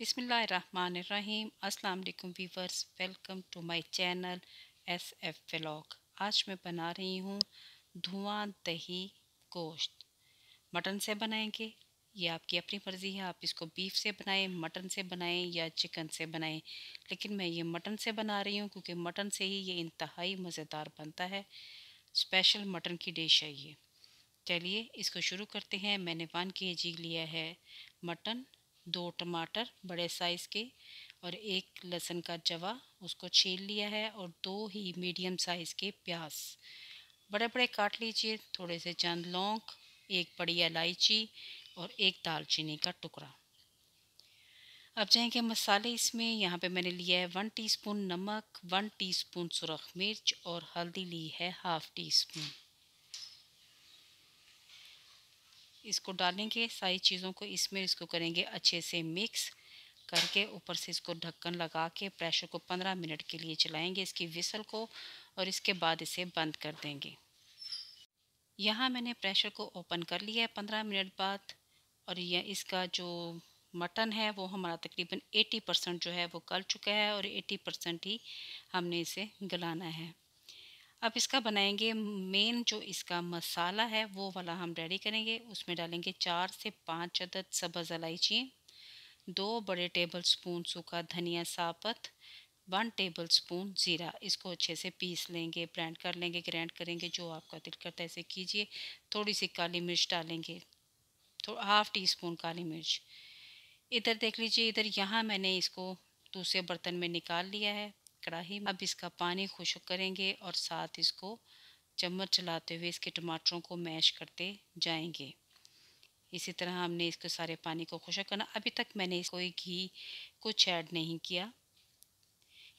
बिसमीम अल्लाम viewers welcome to my channel S F vlog आज मैं बना रही हूँ धुआं दही गोश्त मटन से बनाएंगे ये आपकी अपनी मर्ज़ी है आप इसको बीफ से बनाएं मटन से बनाएं या चिकन से बनाएं लेकिन मैं ये मटन से बना रही हूँ क्योंकि मटन से ही ये इंतहाई मज़ेदार बनता है स्पेशल मटन की डिश है ये चलिए इसको शुरू करते हैं मैंने वन के जी लिया है मटन दो टमाटर बड़े साइज़ के और एक लहसुन का जवा उसको छील लिया है और दो ही मीडियम साइज़ के प्याज बड़े बड़े काट लीजिए थोड़े से चंद लौंग एक बड़ी इलायची और एक दालचीनी का टुकड़ा अब जाएंगे मसाले इसमें यहाँ पे मैंने लिया है वन टीस्पून नमक वन टीस्पून सुरख मिर्च और हल्दी ली है हाफ़ टी स्पून इसको डालेंगे सारी चीज़ों को इसमें इसको करेंगे अच्छे से मिक्स करके ऊपर से इसको ढक्कन लगा के प्रेशर को पंद्रह मिनट के लिए चलाएंगे इसकी विसल को और इसके बाद इसे बंद कर देंगे यहाँ मैंने प्रेशर को ओपन कर लिया है पंद्रह मिनट बाद और यह इसका जो मटन है वो हमारा तकरीबन एटी परसेंट जो है वो कल चुका है और एटी परसेंट ही हमने इसे गलाना है अब इसका बनाएंगे मेन जो इसका मसाला है वो वाला हम रेडी करेंगे उसमें डालेंगे चार से पाँच अदद सब्ज़ इलायची दो बड़े टेबल स्पून सूखा धनिया सापत वन टेबल स्पून ज़ीरा इसको अच्छे से पीस लेंगे ब्लेंड कर लेंगे ग्रैंड करेंगे जो आपका दिल करता है ऐसे कीजिए थोड़ी सी काली मिर्च डालेंगे थोड़ा हाफ़ टी स्पून काली मिर्च इधर देख लीजिए इधर यहाँ मैंने इसको दूसरे बर्तन में निकाल लिया है कढ़ाही अब इसका पानी खुशक करेंगे और साथ इसको चम्मच चलाते हुए इसके टमाटरों को मैश करते जाएंगे इसी तरह हमने इसके सारे पानी को खुशक करना अभी तक मैंने कोई घी कुछ ऐड नहीं किया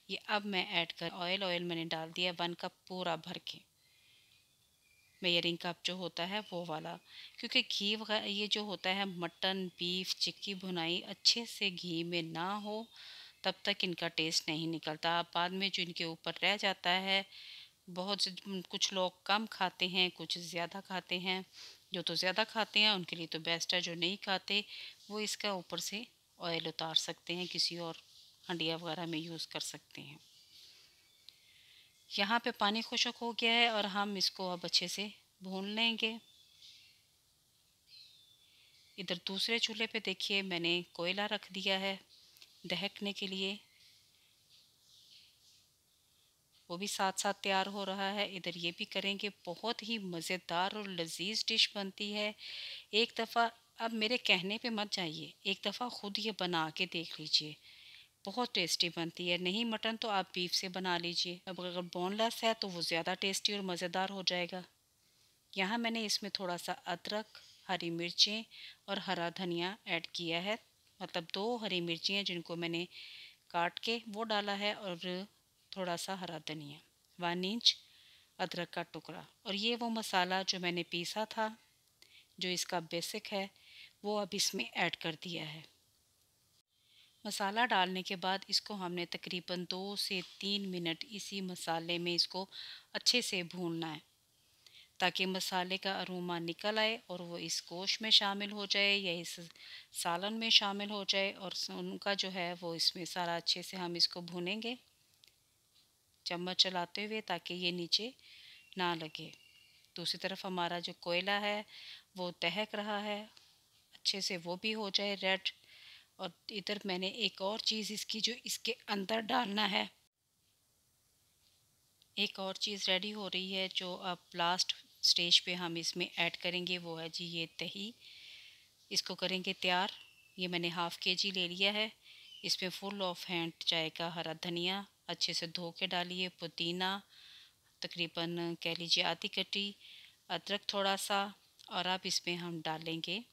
ये अब मैं ऐड कर ऑयल ऑयल मैंने डाल दिया वन कप पूरा भर के मेयरिंग कप जो होता है वो वाला क्योंकि घी वगैरह ये जो होता है मटन बीफ चिक्की भुनाई अच्छे से घी में ना हो तब तक इनका टेस्ट नहीं निकलता बाद में जो इनके ऊपर रह जाता है बहुत कुछ लोग कम खाते हैं कुछ ज़्यादा खाते हैं जो तो ज़्यादा खाते हैं उनके लिए तो बेस्ट है जो नहीं खाते वो इसका ऊपर से ऑयल उतार सकते हैं किसी और हंडिया वगैरह में यूज़ कर सकते हैं यहाँ पे पानी खुशक हो गया है और हम इसको अब अच्छे से भून लेंगे इधर दूसरे चूल्हे पे देखिए मैंने कोयला रख दिया है दहकने के लिए वो भी साथ साथ तैयार हो रहा है इधर ये भी करेंगे बहुत ही मज़ेदार और लजीज डिश बनती है एक दफ़ा अब मेरे कहने पे मत जाइए एक दफ़ा ख़ुद ये बना के देख लीजिए बहुत टेस्टी बनती है नहीं मटन तो आप बीफ से बना लीजिए अब अगर बोनलेस है तो वो ज़्यादा टेस्टी और मज़ेदार हो जाएगा यहाँ मैंने इसमें थोड़ा सा अदरक हरी मिर्चें और हरा धनिया ऐड किया है मतलब दो हरी मिर्चियाँ जिनको मैंने काट के वो डाला है और थोड़ा सा हरा धनिया वन इंच अदरक का टुकड़ा और ये वो मसाला जो मैंने पीसा था जो इसका बेसिक है वो अब इसमें ऐड कर दिया है मसाला डालने के बाद इसको हमने तकरीबन दो से तीन मिनट इसी मसाले में इसको अच्छे से भूनना है ताकि मसाले का अरोमा निकल आए और वो इस गोश्त में शामिल हो जाए या इस सालन में शामिल हो जाए और उनका जो है वो इसमें सारा अच्छे से हम इसको भुनेंगे चम्मच चलाते हुए ताकि ये नीचे ना लगे दूसरी तरफ हमारा जो कोयला है वो तहक रहा है अच्छे से वो भी हो जाए रेड और इधर मैंने एक और चीज़ इसकी जो इसके अंदर डालना है एक और चीज़ रेडी हो रही है जो अब लास्ट स्टेज पे हम इसमें ऐड करेंगे वो है जी ये दही इसको करेंगे तैयार ये मैंने हाफ़ के जी ले लिया है इसमें फुल ऑफ हैंड चाय का हरा धनिया अच्छे से धो के डालिए पुदीना तकरीबन कह लीजिए आधी कटी अदरक थोड़ा सा और अब इसमें हम डालेंगे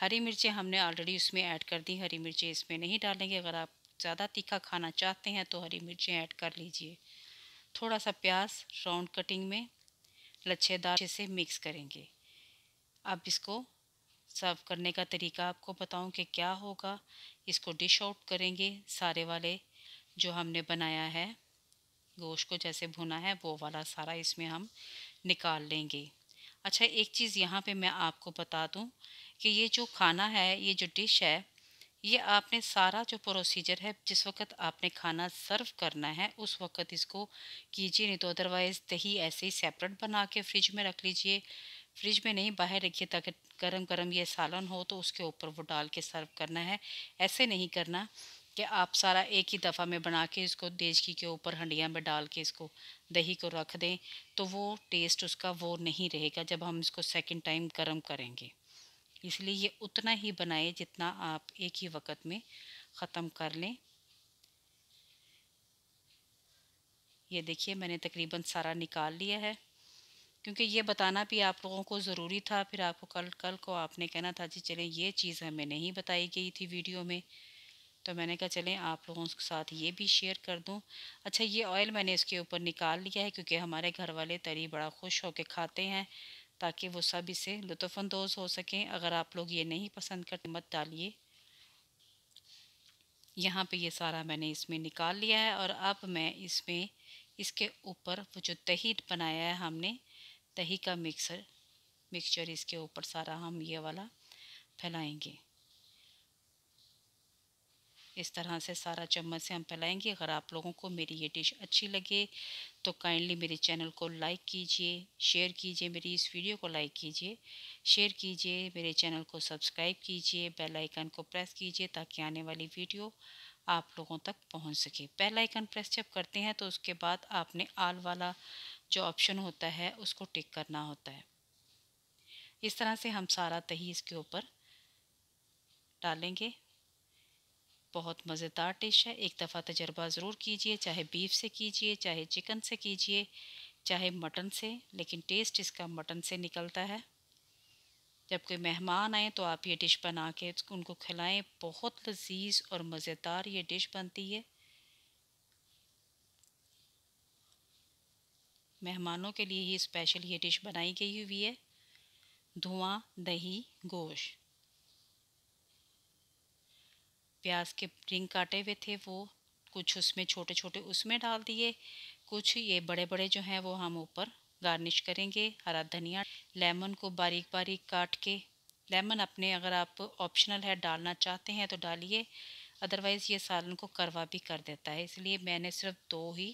हरी मिर्चें हमने ऑलरेडी उसमें ऐड कर दी हरी मिर्चें इसमें नहीं डालेंगे अगर आप ज़्यादा तीखा खाना चाहते हैं तो हरी मिर्चें ऐड कर लीजिए थोड़ा सा प्याज राउंड कटिंग में लच्छेदार अच्छे से मिक्स करेंगे अब इसको सर्व करने का तरीका आपको बताऊं कि क्या होगा इसको डिश आउट करेंगे सारे वाले जो हमने बनाया है गोश्त को जैसे भुना है वो वाला सारा इसमें हम निकाल लेंगे अच्छा एक चीज़ यहाँ पे मैं आपको बता दूँ कि ये जो खाना है ये जो डिश है ये आपने सारा जो प्रोसीजर है जिस वक्त आपने खाना सर्व करना है उस वक्त इसको कीजिए नहीं तो अदरवाइज़ दही ऐसे ही सेपरेट बना के फ्रिज में रख लीजिए फ्रिज में नहीं बाहर रखिए ताकि गरम गरम ये सालन हो तो उसके ऊपर वो डाल के सर्व करना है ऐसे नहीं करना कि आप सारा एक ही दफ़ा में बना के इसको देजगी के ऊपर हंडिया में डाल के इसको दही को रख दें तो वो टेस्ट उसका वो नहीं रहेगा जब हम इसको सेकेंड टाइम गर्म करेंगे इसलिए ये उतना ही बनाए जितना आप एक ही वक्त में ख़त्म कर लें ये देखिए मैंने तकरीबन सारा निकाल लिया है क्योंकि ये बताना भी आप लोगों को ज़रूरी था फिर आपको कल कल को आपने कहना था जी चलें ये चीज़ हमें नहीं बताई गई थी वीडियो में तो मैंने कहा चलें आप लोगों के साथ ये भी शेयर कर दूं अच्छा ये ऑयल मैंने इसके ऊपर निकाल लिया है क्योंकि हमारे घर वाले तरी बड़ा खुश होकर खाते हैं ताकि वो सब इसे लुफानंदोज़ हो सकें अगर आप लोग ये नहीं पसंद करते मत डालिए यहाँ पे ये सारा मैंने इसमें निकाल लिया है और अब मैं इसमें इसके ऊपर वो जो दही बनाया है हमने दही का मिक्सर मिक्सचर इसके ऊपर सारा हम ये वाला फैलाएंगे इस तरह से सारा चम्मच से हम फैलाएंगे अगर आप लोगों को मेरी ये डिश अच्छी लगे तो काइंडली मेरे चैनल को लाइक कीजिए शेयर कीजिए मेरी इस वीडियो को लाइक कीजिए शेयर कीजिए मेरे चैनल को सब्सक्राइब कीजिए बेल आइकन को प्रेस कीजिए ताकि आने वाली वीडियो आप लोगों तक पहुंच सके बेल आइकन प्रेस जब करते हैं तो उसके बाद आपने आल वाला जो ऑप्शन होता है उसको टिक करना होता है इस तरह से हम सारा दही इसके ऊपर डालेंगे बहुत मज़ेदार डिश है एक दफ़ा तजर्बा ज़रूर कीजिए चाहे बीफ से कीजिए चाहे चिकन से कीजिए चाहे मटन से लेकिन टेस्ट इसका मटन से निकलता है जब कोई मेहमान आए तो आप ये डिश बना के उनको खिलाएं बहुत लजीज और मज़ेदार ये डिश बनती है मेहमानों के लिए ही स्पेशल ये डिश बनाई गई हुई है धुआं दही गोश्त प्याज के रिंग काटे हुए थे वो कुछ उसमें छोटे छोटे उसमें डाल दिए कुछ ये बड़े बड़े जो हैं वो हम ऊपर गार्निश करेंगे हरा धनिया लेमन को बारीक बारीक काट के लेमन अपने अगर आप ऑप्शनल है डालना चाहते हैं तो डालिए अदरवाइज़ ये सालन को करवा भी कर देता है इसलिए मैंने सिर्फ दो ही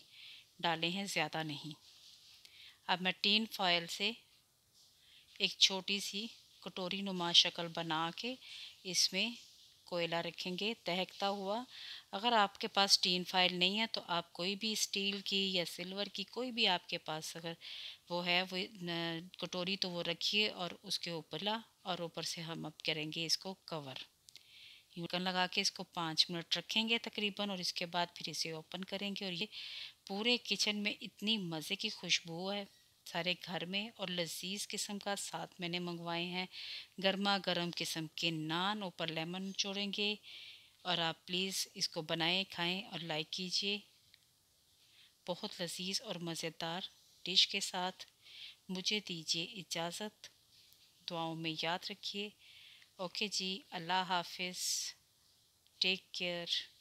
डाले हैं ज़्यादा नहीं अब मैं टीन फॉयल से एक छोटी सी कटोरी नुमा शक्ल बना के इसमें कोयला रखेंगे तहकता हुआ अगर आपके पास टीन फाइल नहीं है तो आप कोई भी स्टील की या सिल्वर की कोई भी आपके पास अगर वो है वो कटोरी तो वो रखिए और उसके ऊपर ला और ऊपर से हम अब करेंगे इसको कवर यूकन लगा के इसको पाँच मिनट रखेंगे तकरीबन और इसके बाद फिर इसे ओपन करेंगे और ये पूरे किचन में इतनी मज़े की खुशबू है सारे घर में और लजीज किस्म का साथ मैंने मंगवाए हैं गर्मा गर्म किस्म के नान ऊपर लेमन चोड़ेंगे और आप प्लीज़ इसको बनाएं खाएं और लाइक कीजिए बहुत लजीज और मज़ेदार डिश के साथ मुझे दीजिए इजाज़त दुआओं में याद रखिए ओके जी अल्लाह हाफिज़ टेक केयर